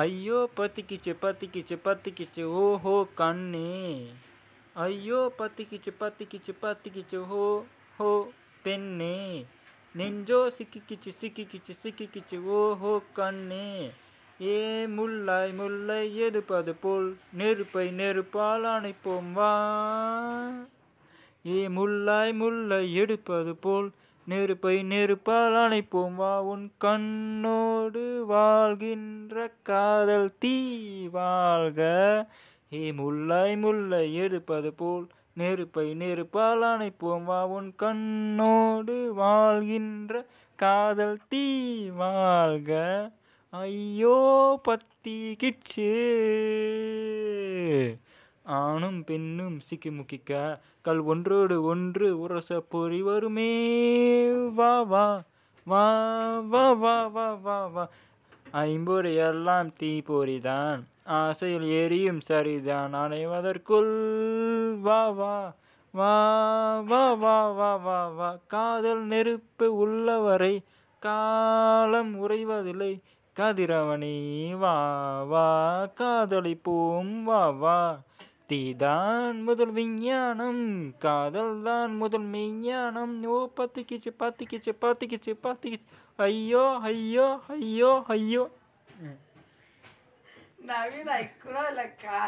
ஐயோ பத்திக்கிச்சு பத்திக்கிச்சு பத்திக்கிச்சு ஓஹோ கண்ணு ஐயோ பத்திக்கிச்சு பத்திக்கிச்சு பத்திக்கிச்சு ஹோ ஹோ பெண்ணு நெஞ்சோ சிக்கிக்கிச்சு சிக்கிக்கிச்சு சிக்கிக்கிச்சு ஓஹோ கண்ணு ஏ முல்லை முல்லை எடுப்பது போல் நெருப்பை நெருப்பால் அணைப்போம் வா ஏ முல்லாய் முல்லை எடுப்பது போல் நெருப்பை நெருப்பால் அணைப்போம் வா உன் கண்ணோடு வாழ்கின்ற காதல் தீ வாழ்க ஏ முல்லை முல்லை எடுப்பது போல் நெருப்பை நெருப்பால் அணைப்போம் வா உன் கண்ணோடு வாழ்கின்ற காதல் தீ வாழ்க ஐயோ பத்தி கிச்சு ஆணும் பெண்ணும் சிக்கி முக்கிக்க கல் ஒன்றோடு ஒன்று உரச பொறி வருமே வா வா வா வா வா வா வா வா ஐம்பொறி எல்லாம் தீப்பொறிதான் ஆசையில் எரியும் சரிதான் அனைவதற்குள் வா வா வா வா வா வா வா வா காதல் நெருப்பு உள்ளவரை காலம் உறைவதில்லை கதிரவனே வா வா காதலிப்போம் வா வா தீதான் முதல் விஞ்ஞானம் காதல் தான் முதல் மெய்ஞானம் ஓ பத்து கிச்சு பத்து கிச்சு பத்து கிச்சு பத்து கிச்சு ஐயோ ஐயோ ஐயோ ஐயோ नवीन ऐकू आलं का